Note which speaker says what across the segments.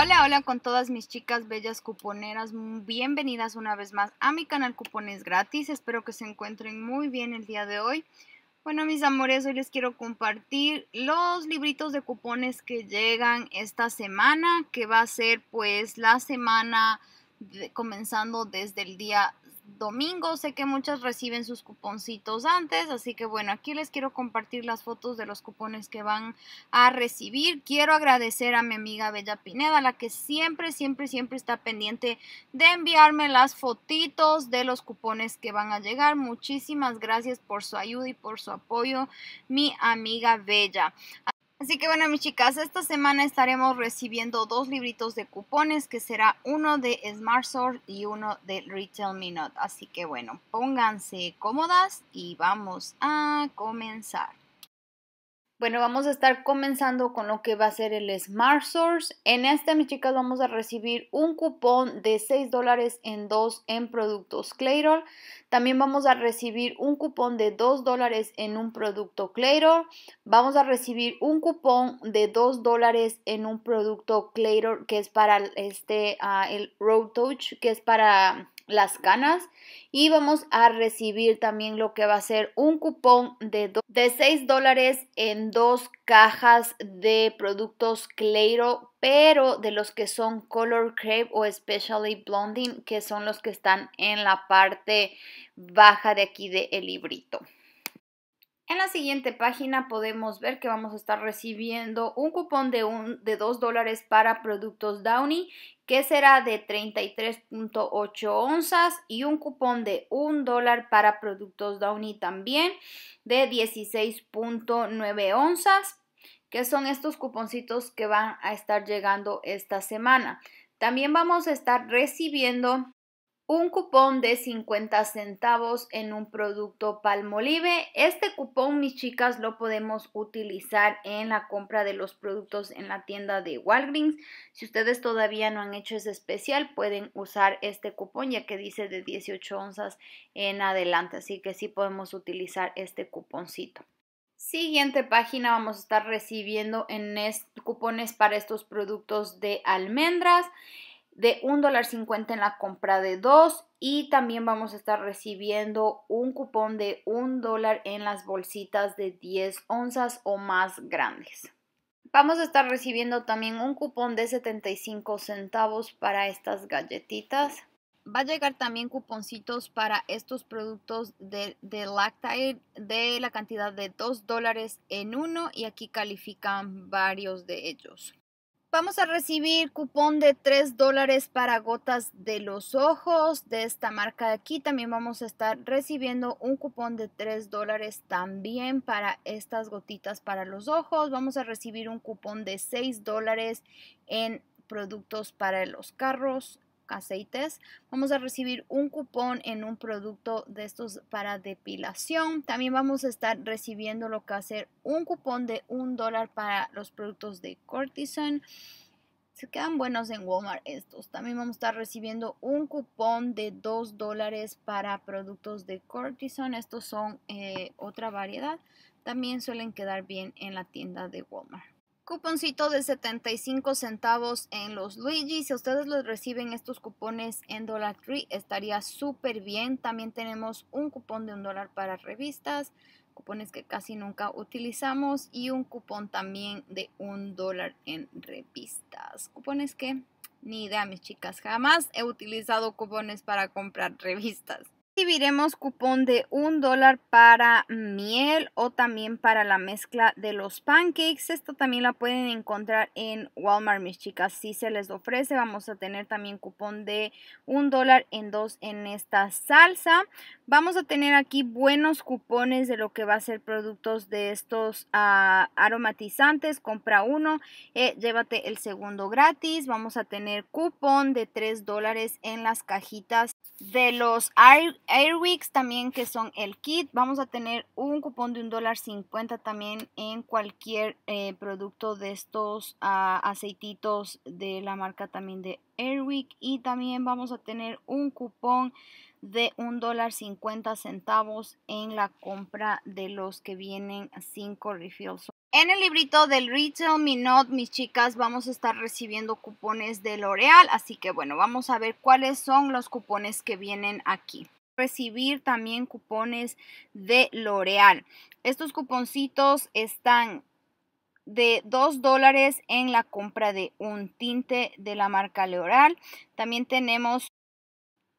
Speaker 1: Hola, hola con todas mis chicas bellas cuponeras, mm, bienvenidas una vez más a mi canal Cupones Gratis, espero que se encuentren muy bien el día de hoy. Bueno mis amores, hoy les quiero compartir los libritos de cupones que llegan esta semana, que va a ser pues la semana comenzando desde el día domingo. Sé que muchas reciben sus cuponcitos antes, así que bueno, aquí les quiero compartir las fotos de los cupones que van a recibir. Quiero agradecer a mi amiga Bella Pineda, la que siempre, siempre, siempre está pendiente de enviarme las fotitos de los cupones que van a llegar. Muchísimas gracias por su ayuda y por su apoyo, mi amiga Bella. Así que bueno, mis chicas, esta semana estaremos recibiendo dos libritos de cupones, que será uno de Smart y uno de Retail Así que bueno, pónganse cómodas y vamos a comenzar. Bueno, vamos a estar comenzando con lo que va a ser el Smart Source. En este, mis chicas, vamos a recibir un cupón de 6 dólares en dos en productos Clairol. También vamos a recibir un cupón de 2 dólares en un producto Clairol. Vamos a recibir un cupón de 2 dólares en un producto Clairol que es para este, ah, el Road Touch, que es para las canas y vamos a recibir también lo que va a ser un cupón de, de 6 dólares en dos cajas de productos Cleiro, pero de los que son Color Crepe o Especially Blonding, que son los que están en la parte baja de aquí del librito. En la siguiente página podemos ver que vamos a estar recibiendo un cupón de, de 2 dólares para productos Downy que será de 33.8 onzas y un cupón de 1 dólar para productos Downy también de 16.9 onzas que son estos cuponcitos que van a estar llegando esta semana. También vamos a estar recibiendo un cupón de 50 centavos en un producto Palmolive. Este cupón, mis chicas, lo podemos utilizar en la compra de los productos en la tienda de Walgreens. Si ustedes todavía no han hecho ese especial, pueden usar este cupón ya que dice de 18 onzas en adelante. Así que sí podemos utilizar este cuponcito. Siguiente página vamos a estar recibiendo en cupones para estos productos de almendras de $1.50 en la compra de dos y también vamos a estar recibiendo un cupón de un dólar en las bolsitas de 10 onzas o más grandes. Vamos a estar recibiendo también un cupón de 75 centavos para estas galletitas. Va a llegar también cuponcitos para estos productos de, de de la cantidad de 2 dólares en uno y aquí califican varios de ellos. Vamos a recibir cupón de 3 dólares para gotas de los ojos de esta marca de aquí. También vamos a estar recibiendo un cupón de 3 dólares también para estas gotitas para los ojos. Vamos a recibir un cupón de 6 dólares en productos para los carros aceites. Vamos a recibir un cupón en un producto de estos para depilación. También vamos a estar recibiendo lo que hacer un cupón de un dólar para los productos de cortison Se quedan buenos en Walmart estos. También vamos a estar recibiendo un cupón de dos dólares para productos de Cortison. Estos son eh, otra variedad. También suelen quedar bien en la tienda de Walmart cuponcito de 75 centavos en los Luigi. Si ustedes les reciben estos cupones en Dollar Tree, estaría súper bien. También tenemos un cupón de un dólar para revistas, cupones que casi nunca utilizamos y un cupón también de un dólar en revistas. Cupones que ni idea, mis chicas, jamás he utilizado cupones para comprar revistas recibiremos cupón de un dólar para miel o también para la mezcla de los pancakes. Esto también la pueden encontrar en Walmart, mis chicas. Si se les ofrece, vamos a tener también cupón de un dólar en dos en esta salsa. Vamos a tener aquí buenos cupones de lo que va a ser productos de estos ah, aromatizantes. Compra uno, eh, llévate el segundo gratis. Vamos a tener cupón de tres dólares en las cajitas de los Airwigs también que son el kit, vamos a tener un cupón de un dólar también en cualquier eh, producto de estos ah, aceititos de la marca también de Airwig y también vamos a tener un cupón de un dólar centavos en la compra de los que vienen 5 refills. En el librito del Retail Me Not, mis chicas, vamos a estar recibiendo cupones de L'Oreal, así que bueno, vamos a ver cuáles son los cupones que vienen aquí. Recibir también cupones de L'Oreal. Estos cuponcitos están de 2 dólares en la compra de un tinte de la marca L'Oreal. También tenemos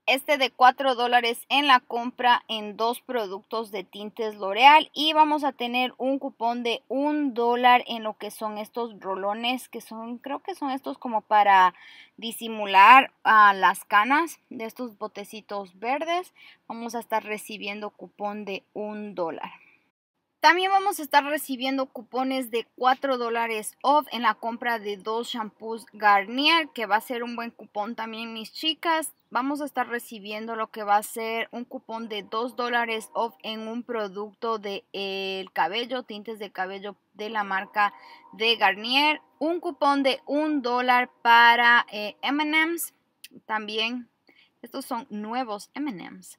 Speaker 1: este de 4 dólares en la compra en dos productos de tintes L'Oreal y vamos a tener un cupón de 1 dólar en lo que son estos rolones que son creo que son estos como para disimular ah, las canas de estos botecitos verdes vamos a estar recibiendo cupón de un dólar también vamos a estar recibiendo cupones de 4 dólares off en la compra de dos shampoos Garnier, que va a ser un buen cupón también mis chicas. Vamos a estar recibiendo lo que va a ser un cupón de 2 dólares off en un producto de el cabello, tintes de cabello de la marca de Garnier. Un cupón de 1 dólar para eh, M&M's también. Estos son nuevos M&M's.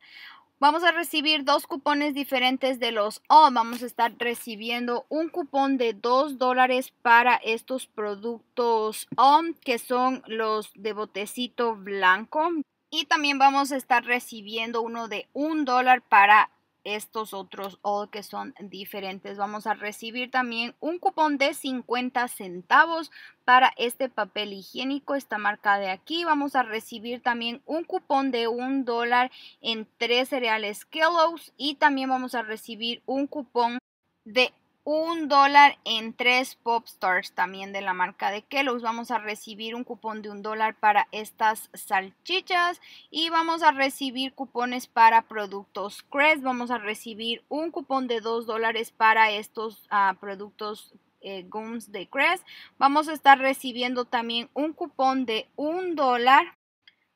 Speaker 1: Vamos a recibir dos cupones diferentes de los OM. Oh, vamos a estar recibiendo un cupón de 2 dólares para estos productos OM, um, que son los de botecito blanco. Y también vamos a estar recibiendo uno de 1 dólar para estos otros all que son diferentes. Vamos a recibir también un cupón de 50 centavos para este papel higiénico, esta marca de aquí. Vamos a recibir también un cupón de un dólar en tres cereales Kellogg's y también vamos a recibir un cupón de un dólar en tres pop stars también de la marca de Kellogg's. Vamos a recibir un cupón de un dólar para estas salchichas y vamos a recibir cupones para productos Crest. Vamos a recibir un cupón de dos dólares para estos ah, productos eh, de Crest. Vamos a estar recibiendo también un cupón de un dólar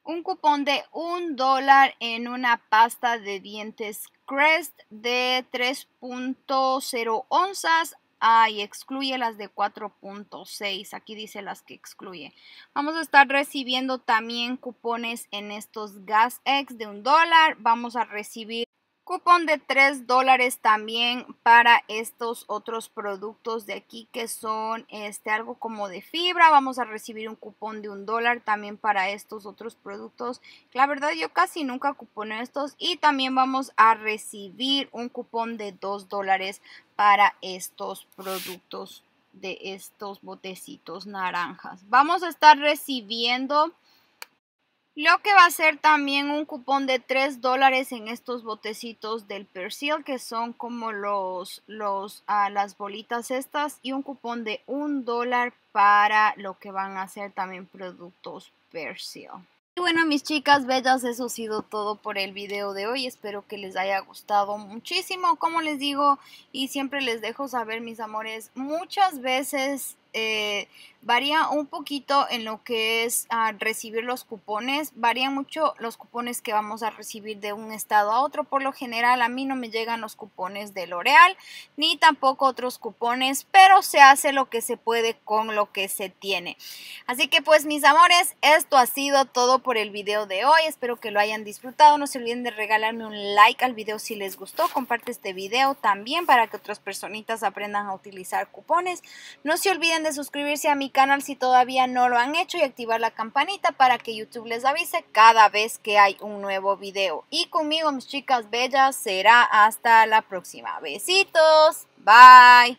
Speaker 1: un cupón de un dólar en una pasta de dientes Crest de 3.0 onzas Ah, excluye las de 4.6. Aquí dice las que excluye. Vamos a estar recibiendo también cupones en estos Gas X de un dólar. Vamos a recibir Cupón de 3 dólares también para estos otros productos de aquí que son este, algo como de fibra. Vamos a recibir un cupón de un dólar también para estos otros productos. La verdad yo casi nunca cupono estos y también vamos a recibir un cupón de 2 dólares para estos productos de estos botecitos naranjas. Vamos a estar recibiendo lo que va a ser también un cupón de 3 dólares en estos botecitos del Persil, que son como los, los, ah, las bolitas estas, y un cupón de 1 dólar para lo que van a ser también productos Persil. Y bueno, mis chicas bellas, eso ha sido todo por el video de hoy. Espero que les haya gustado muchísimo, como les digo, y siempre les dejo saber, mis amores, muchas veces eh, varía un poquito en lo que es ah, recibir los cupones. Varían mucho los cupones que vamos a recibir de un estado a otro. Por lo general a mí no me llegan los cupones de L'Oreal ni tampoco otros cupones, pero se hace lo que se puede con lo que se tiene. Así que pues mis amores, esto ha sido todo por el video de hoy. Espero que lo hayan disfrutado. No se olviden de regalarme un like al video si les gustó. Comparte este video también para que otras personitas aprendan a utilizar cupones. No se olviden de suscribirse a mi canal si todavía no lo han hecho y activar la campanita para que YouTube les avise cada vez que hay un nuevo video. Y conmigo, mis chicas bellas, será hasta la próxima. Besitos, bye.